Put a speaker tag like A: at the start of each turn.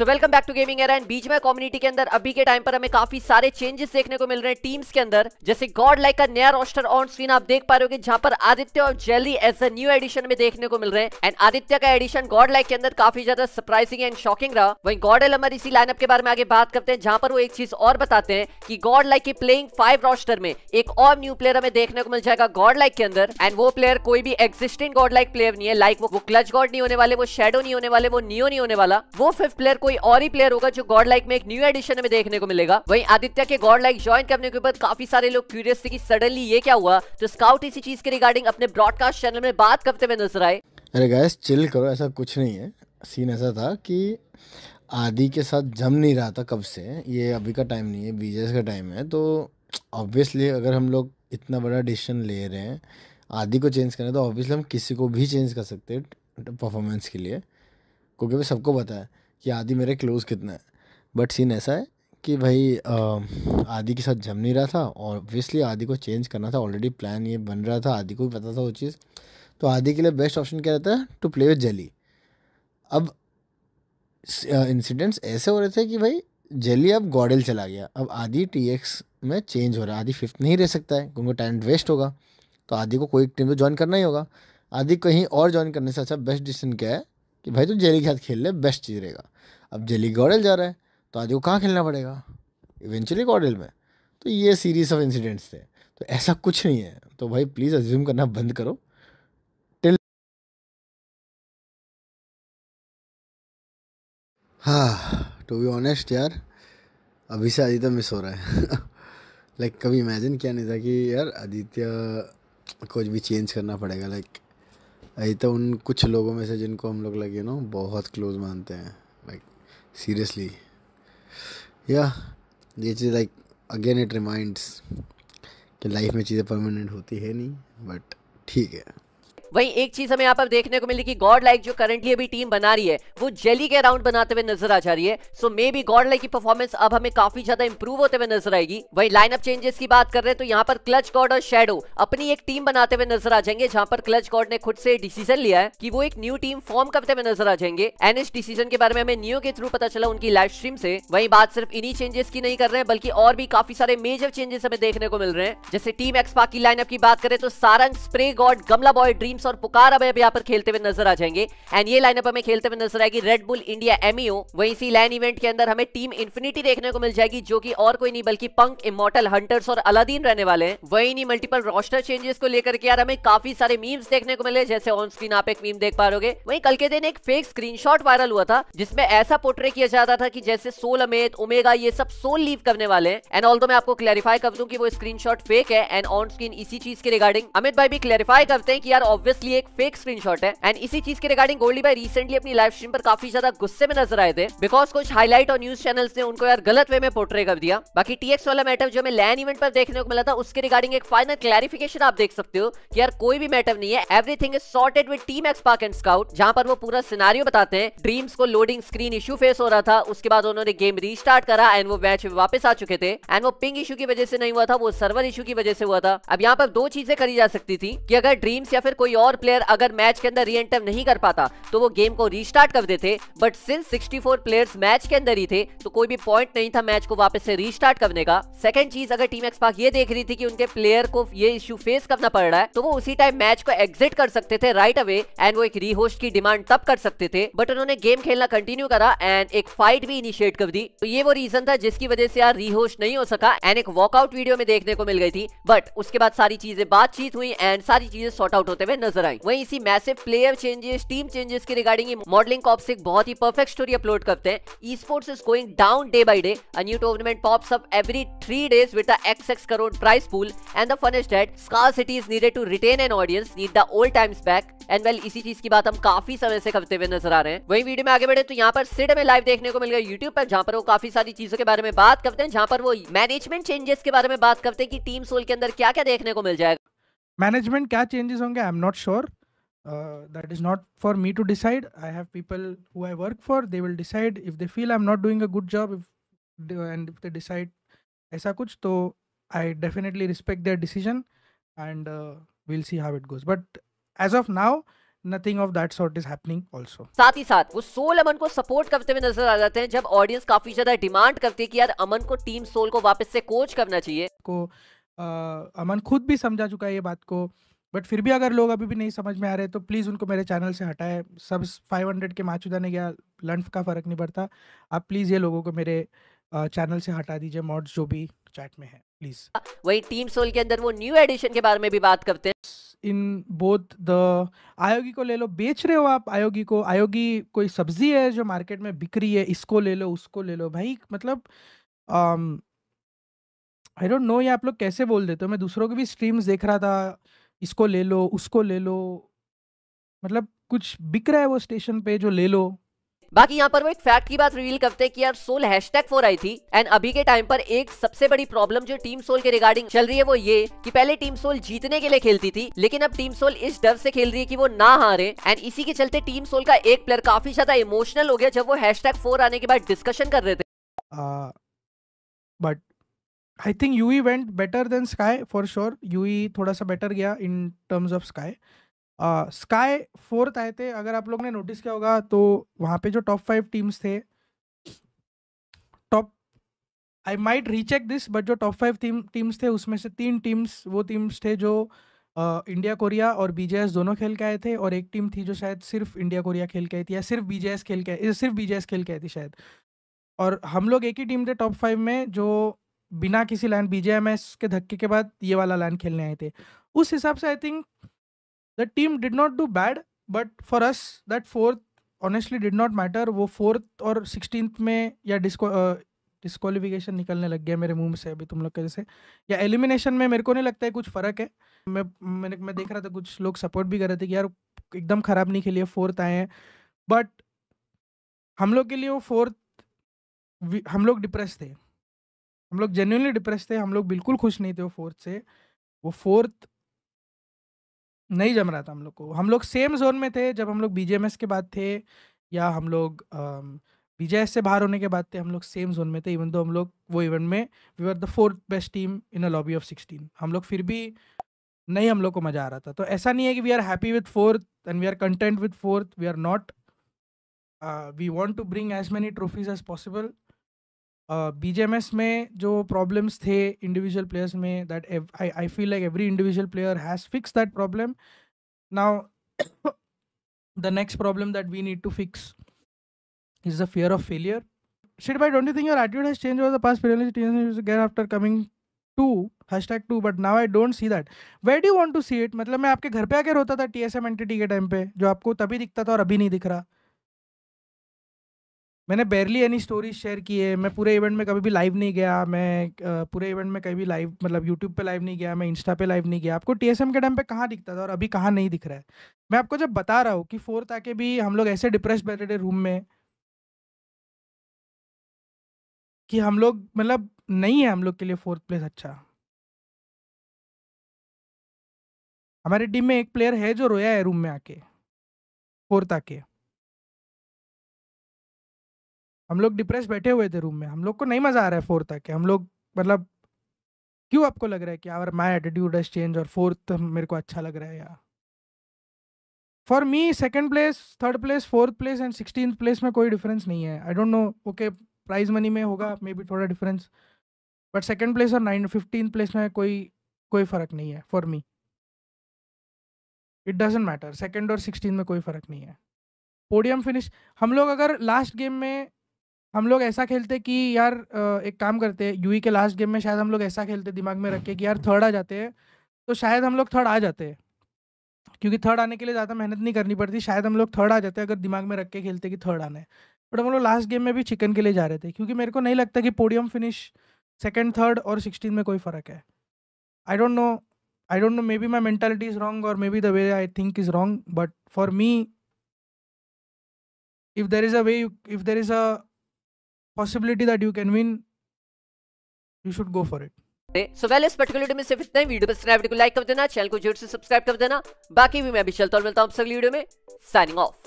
A: so welcome back to gaming era and बीच में community के अंदर अभी के टाइम पर हमें काफी सारे चेंजेस देखने को मिल रहे हैं टीम्स के अंदर जैसे गॉड लाइक का नया रोस्टर ऑन स्क्रीन आप देख पा रहे हो जहां पर आदित्य और Jelly as a new addition में देखने को मिल रहे हैं एंड आदित्य का एडिशन गॉड लाइक के अंदर काफी ज्यादा सरप्राइजिंग एंड शॉकिंग रहा वही गॉड एल हमारे इसी लाइनअप के बारे में आगे बात करते हैं जहां पर वो एक चीज और बताते हैं कि गॉड लाइक के प्लेइंग फाइव रोस्टर में एक और न्यू प्लेयर हमें देखने को मिल जाएगा गॉड लाइक के अंदर एंड वो प्लेयर कोई भी एक्सिस्टिंग गॉड लाइक प्लेयर नहीं है लाइक वो क्लच गॉड नहीं होने वाले वो शेडो नहीं होने वाले वो नियो नहीं होने वाला वो फिफ्थ प्लेयर को कोई और ही प्लेयर होगा जो गॉड लाइक में एक न्यू एडिशन में देखने को मिलेगा वही आदित्य के गॉड लाइक ज्वाइन करने के बाद काफी सारे लोग क्यूरियस थे की सडनली ये क्या हुआ तो स्काउट इसी चीज के रिगार्डिंग अपने ब्रॉडकास्ट चैनल में बात करते हुए नजर आए
B: अरे गैस चिल करो ऐसा कुछ नहीं है सीन ऐसा था कि आदि के साथ जम नहीं रहा था कब से ये अभी का टाइम नहीं है बीजेस का टाइम है तो ऑब्वियसली अगर हम लोग इतना बड़ा डिसीजन ले रहे हैं आदि को चेंज करें तो ऑब्वियसली हम किसी को भी चेंज कर सकते हैं परफॉर्मेंस के लिए क्योंकि वो सबको पता है कि आदि मेरे क्लोज़ कितना है बट सीन ऐसा है कि भाई आदि के साथ जम नहीं रहा था और ऑब्वियसली आदि को चेंज करना था ऑलरेडी प्लान ये बन रहा था आदि को भी पता था वो चीज़ तो आदि के लिए बेस्ट ऑप्शन क्या रहता है टू प्ले विथ जली अब इंसिडेंट्स ऐसे हो रहे थे कि भाई जली अब गॉडल चला गया अब आदि टी एक्स में चेंज हो रहा है आदि फिफ्थ नहीं रह सकता है क्योंकि टैलेंट वेस्ट होगा तो आदि को कोई टीम तो ज्वाइन करना ही होगा आदि कहीं और ज्वाइन करने से अच्छा बेस्ट डिसीजन क्या है कि भाई तू तो जेली के साथ खेल ले बेस्ट चीज़ रहेगा अब जेली गॉडल जा रहा है तो आज वो कहाँ खेलना पड़ेगा इवेंचुअली गॉडल में तो ये सीरीज ऑफ इंसिडेंट्स थे तो ऐसा कुछ नहीं है तो भाई प्लीज़ अज्यूम करना बंद करो टिल हाँ टू बी ऑनेस्ट यार अभी से आदित्य मिस हो रहा है लाइक like, कभी इमेजिन किया नहीं था कि यार आदित्य कुछ भी चेंज करना पड़ेगा लाइक like, यही तो उन कुछ लोगों में से जिनको हम लोग लगे ना बहुत क्लोज मानते हैं लाइक सीरियसली या ये चीज़ लाइक अगेन इट रिमाइंड्स कि लाइफ में चीज़ें परमानेंट होती है नहीं बट ठीक है
A: वही एक चीज हमें यहाँ पर देखने को मिली कि गॉड लाइक जो करंटली अभी टीम बना रही है वो जेली के राउंड बनाते हुए नजर आ जा रही है so maybe Godlike की परफॉर्मेंस अब हमें काफी ज्यादा इंप्रूव होते हुए नजर आएगी वही लाइनअप चेंजेस की बात कर रहे हैं तो यहाँ पर क्लच गॉड और शेडो अपनी एक टीम बनाते हुए नजर आ जाएंगे जहां पर क्लच गॉड ने खुद से डिसीजन लिया है कि वो एक न्यू टीम फॉर्म करते हुए नजर आ जाएंगे एन एस डिसीजन के बारे में हमें न्यू के थ्रू पता चला उनकी लाइव स्ट्रीम से वही बात सिर्फ इन्हीं चेंजेस की नहीं कर रहे हैं बल्कि और भी काफी सारे मेजर चेंजेस हमें देखने को मिल रहे हैं जैसे टीम एक्सपा की लाइनअप की बात करें तो सारंग स्प्रे गॉड गमला बॉय ड्रीम विलियम्स और पुकार अब यहाँ पर खेलते हुए नजर आ जाएंगे एंड ये लाइनअप हमें खेलते हुए नजर आएगी रेड बुल इंडिया एमईओ वहीं इसी लैन इवेंट के अंदर हमें टीम इन्फिनिटी देखने को मिल जाएगी जो कि और कोई नहीं बल्कि पंक इमोटल हंटर्स और अलादीन रहने वाले हैं वहीं नहीं मल्टीपल रोस्टर चेंजेस को लेकर के यार हमें काफी सारे मीम्स देखने को मिले जैसे ऑन स्क्रीन आप एक मीम देख पा रहे वहीं कल के दिन एक फेक स्क्रीन वायरल हुआ था जिसमें ऐसा पोर्ट्रे किया जाता था कि जैसे सोल अमेत उमेगा ये सब सोल लीव करने वाले हैं एंड ऑल्दो मैं आपको क्लैरिफाई कर दूँ की वो स्क्रीन फेक है एंड ऑन स्क्रीन इसी चीज के रिगार्डिंग अमित भाई भी क्लैरिफाई करते हैं कि यार ऑब्वियस ऑब्वियसली एक फेक स्क्रीनशॉट है एंड इसी चीज के रिगार्डिंग गोल्डी भाई रिसेंटली अपनी लाइव स्ट्रीम पर काफी ज्यादा गुस्से में नजर आए थे बिकॉज कुछ हाईलाइट और न्यूज चैनल ने उनको यार गलत वे में पोर्ट्रे कर दिया बाकी टीएक्स वाला मैटर जो हमें लैन इवेंट पर देखने को मिला था उसके रिगार्डिंग एक फाइनल क्लैरिफिकेशन आप देख सकते हो कि यार कोई भी मैटर नहीं है everything is sorted with team XSpark and Scout जहां पर वो पूरा सिनारियो बताते हैं ड्रीम्स को लोडिंग स्क्रीन इशू फेस हो रहा था उसके बाद उन्होंने गेम रीस्टार्ट करा एंड वो मैच वापस आ चुके थे एंड वो पिंग इशू की वजह से नहीं हुआ था वो सर्वर इशू की वजह से हुआ था अब यहाँ पर दो चीजें करी जा सकती थी कि अगर ड्रीम्स या फिर कोई और प्लेयर अगर मैच के अंदर री एंटर नहीं कर पाता तो वो गेम को रीस्टार्ट कर देते बट सिंस 64 प्लेयर्स मैच के अंदर ही थे तो कोई भी पॉइंट नहीं था मैच को वापस से रीस्टार्ट करने का सेकंड चीज अगर टीम एक्सपाक ये देख रही थी कि उनके प्लेयर को ये इश्यू फेस करना पड़ रहा है तो वो उसी टाइम मैच को एग्जिट कर सकते थे राइट अवे एंड वो एक रीहोस्ट की डिमांड तब कर सकते थे बट उन्होंने गेम खेलना कंटिन्यू करा एंड एक फाइट भी इनिशिएट कर दी तो ये वो रीजन था जिसकी वजह से यार रीहोस्ट नहीं हो सका एंड एक वॉकआउट वीडियो में देखने को मिल गई थी बट उसके बाद सारी चीजें बातचीत हुई एंड सारी चीजें सॉर्ट आउट होते हुए नजर आई वहीं इसी massive player changes team changes के रिगार्डिंग मॉडलिंग कॉप्स एक बहुत ही परफेक्ट स्टोरी अपलोड करते हैं esports is going down day by day a new tournament pops up every three days with X X crore prize pool and the fun is that scarcity is needed to retain an audience need the old times back and well इसी चीज की बात हम काफी समय से करते हुए नजर आ रहे हैं वही वीडियो में आगे बढ़े तो यहाँ पर सिड में लाइव देखने को मिल गया यूट्यूब पर जहाँ पर वो काफी सारी चीजों के बारे में बात करते हैं जहाँ पर वो मैनेजमेंट चेंजेस के बारे में बात करते हैं कि टीम सोल के अंदर क्या क्या देखने को मिल जाएगा
C: मैनेजमेंट क्या चेंजेस होंगे I am not sure that is not for me to decide I have people who I work for they will decide if they feel I am not doing a good job if and if they decide ऐसा कुछ तो I definitely respect their decision and we'll see how it goes but as of now nothing of that sort is happening also
A: साथ ही साथ वो soul अमन को support करते हुए नजर आ जाते हैं जब ऑडियंस काफी ज्यादा डिमांड करती है कि यार अमन को टीम सोल को वापस से कोच करना चाहिए
C: को आ, अमन खुद भी समझा चुका है ये बात को बट फिर भी अगर लोग अभी भी नहीं समझ में आ रहे तो प्लीज़ उनको मेरे चैनल से हटाएं फाइव 500 के माचुदा ने गया लंफ का फ़र्क नहीं पड़ता आप प्लीज़ ये लोगों को मेरे चैनल से हटा दीजिए मॉड्स जो भी चैट में है प्लीज़
A: वही टीम सोल के अंदर वो न्यू एडिशन के बारे में भी बात करते हैं इन बोथ द
C: आयोगी को ले लो बेच रहे हो आप आयोगी को आयोगी कोई सब्जी है जो मार्केट में बिक रही है इसको ले लो उसको ले लो भाई मतलब आम, आई डोंट नो ये आप लोग कैसे बोल देते हो मैं दूसरों की भी स्ट्रीम्स देख रहा था इसको ले लो उसको ले लो मतलब कुछ बिक रहा है वो स्टेशन पे जो ले लो
A: बाकी यहाँ पर वो एक फैक्ट की बात रिवील करते हैं कि यार सोल हैशटैग फोर आई थी एंड अभी के टाइम पर एक सबसे बड़ी प्रॉब्लम जो टीम सोल के रिगार्डिंग चल रही है वो ये कि पहले टीम सोल जीतने के लिए खेलती थी लेकिन अब टीम सोल इस डर से खेल रही है कि वो ना हारे एंड इसी के चलते टीम सोल का एक प्लेयर काफी ज्यादा इमोशनल हो गया जब वो हैश आने के बाद डिस्कशन कर रहे थे
C: but uh, I think U E went better than Sky for sure U E थोड़ा सा बेटर गया in terms of Sky Sky fourth आए थे अगर आप लोग ने नोटिस किया होगा तो वहाँ पे जो टॉप फाइव टीम्स थे top I might recheck this but जो टॉप फाइव टीम टीम्स थे उसमें से तीन टीम्स वो टीम्स थे जो इंडिया uh, कोरिया और बी दोनों खेल के आए थे और एक टीम थी जो शायद सिर्फ इंडिया कोरिया खेल के आई थी या सिर्फ बी खेल के सिर्फ बी खेल के आई थी शायद और हम लोग एक ही टीम थे टॉप फाइव में जो बिना किसी लाइन बी के धक्के के बाद ये वाला लाइन खेलने आए थे उस हिसाब से I think the team did not do bad but for us that fourth honestly did not matter वो फोर्थ और सिक्सटीन में या डिस्को निकलने लग गया मेरे मुंह से अभी तुम लोग के जैसे या एलिमिनेशन में मेरे को नहीं लगता है कुछ फ़र्क है मैं मैंने मैं देख रहा था कुछ लोग सपोर्ट भी कर रहे थे कि यार एकदम ख़राब नहीं खेलिए फोर्थ आए हैं बट हम लोग के लिए वो फोर्थ हम लोग डिप्रेस थे हम लोग जेन्यूनली डिप्रेस थे हम लोग बिल्कुल खुश नहीं थे वो फोर्थ से वो फोर्थ नहीं जम रहा था हम लोग को हम लोग सेम जोन में थे जब हम लोग बी के बाद थे या हम लोग बीजेएस से बाहर होने के बाद थे हम लोग सेम जोन में थे इवन तो हम लोग वो इवेंट में we are the fourth best team in a lobby of sixteen हम लोग फिर भी नहीं हम लोग को मज़ा आ रहा था तो ऐसा नहीं है कि we are happy with fourth and we are content with fourth we are not we want to bring as many trophies as possible M S में जो प्रॉब्लम्स थे इंडिविजुअल प्लेयर्स में that I I feel like every individual player has fixed that problem now the next problem that we need to fix is the fear of failure shit by don't you think your attitude has changed over the past period you get after coming to to but now I don't see that wait do want to see it मतलब मैं आपके घर पे आके रोता था T S M N T T के time पे जो आपको तभी दिखता था और अभी नहीं दिख रहा मैंने बेरली एनी स्टोरीज शेयर की है मैं पूरे इवेंट में कभी भी लाइव नहीं गया मैं पूरे इवेंट में कभी भी लाइव मतलब यूट्यूब पे लाइव नहीं गया मैं इंस्टा पे लाइव नहीं गया आपको टीएसएम के टाइम पे कहाँ दिखता था और अभी कहाँ नहीं दिख रहा है मैं आपको जब बता रहा हूँ कि फोर्थ आके भी हम लोग ऐसे डिप्रेस बैठे थे रूम में कि हम लोग मतलब नहीं है हम लोग के लिए फोर्थ प्लेस अच्छा हमारी टीम में एक प्लेयर है जो रोया है रूम में आके फोर्थ आके हम लोग डिप्रेस बैठे हुए थे रूम में हम लोग को नहीं मजा आ रहा है फोर्थ तक हम लोग मतलब क्यों आपको लग रहा है कि our my attitude has change और फोर्थ मेरे को अच्छा लग रहा है या for me second place third place fourth place and sixteen place में कोई डिफरेंस नहीं है I don't know okay prize money में होगा मे बी थोड़ा डिफरेंस बट सेकेंड प्लेस और नाइन फिफ्टीन प्लेस में कोई कोई फ़र्क नहीं है for me it doesn't matter second और सिक्सटीन में कोई फ़र्क नहीं है पोडियम फिनिश हम लोग अगर लास्ट गेम में हम लोग ऐसा खेलते कि यार एक काम करते यूई के लास्ट गेम में शायद हम लोग ऐसा खेलते दिमाग में रख के कि यार थर्ड आ जाते हैं तो शायद हम लोग थर्ड आ जाते हैं क्योंकि थर्ड आने के लिए ज़्यादा मेहनत नहीं करनी पड़ती शायद हम लोग थर्ड आ जाते अगर दिमाग में रख के खेलते कि थर्ड आना है बट हम लोग लास्ट गेम में भी चिकन के लिए जा रहे थे क्योंकि मेरे को नहीं लगता कि पोडियम फिनिश सेकेंड थर्ड और सिक्सटीन में कोई फ़र्क है I don't know I don't know maybe my mentality is wrong और maybe the way I think is wrong but for me if there is a way you, if there is a possibility that you can win you should go for
A: it so well इस particular में सिर्फ इतना ही video पसंद आया video like कर देना channel को जोर से सब्सक्राइब कर देना बाकी भी मैं भी चलता और मिलता हूँ अगली वीडियो में साइनिंग ऑफ